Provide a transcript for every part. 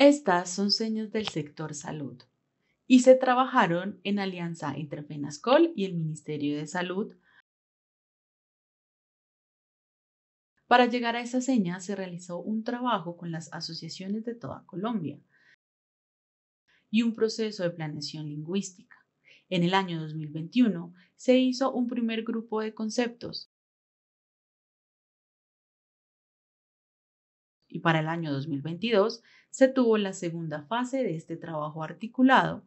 Estas son señas del sector salud y se trabajaron en alianza entre Penascol y el Ministerio de Salud. Para llegar a esa señas se realizó un trabajo con las asociaciones de toda Colombia y un proceso de planeación lingüística. En el año 2021 se hizo un primer grupo de conceptos y para el año 2022 se tuvo la segunda fase de este trabajo articulado,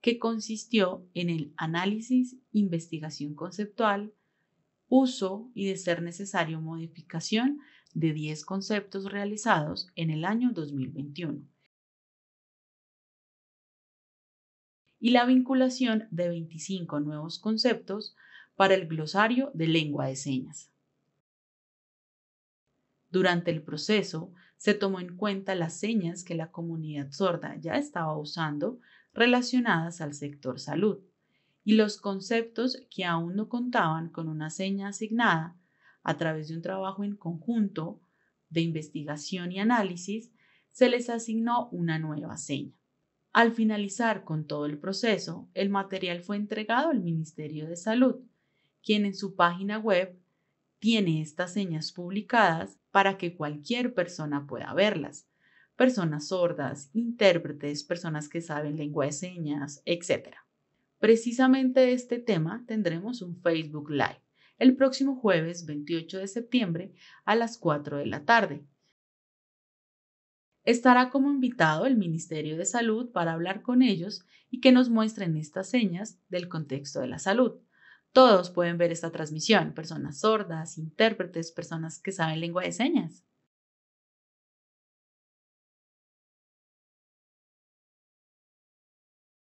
que consistió en el análisis, investigación conceptual, uso y, de ser necesario, modificación de 10 conceptos realizados en el año 2021 y la vinculación de 25 nuevos conceptos para el glosario de lengua de señas. Durante el proceso, se tomó en cuenta las señas que la comunidad sorda ya estaba usando relacionadas al sector salud y los conceptos que aún no contaban con una seña asignada a través de un trabajo en conjunto de investigación y análisis, se les asignó una nueva seña. Al finalizar con todo el proceso, el material fue entregado al Ministerio de Salud, quien en su página web tiene estas señas publicadas para que cualquier persona pueda verlas. Personas sordas, intérpretes, personas que saben lengua de señas, etc. Precisamente de este tema tendremos un Facebook Live el próximo jueves 28 de septiembre a las 4 de la tarde. Estará como invitado el Ministerio de Salud para hablar con ellos y que nos muestren estas señas del contexto de la salud. Todos pueden ver esta transmisión, personas sordas, intérpretes, personas que saben lengua de señas.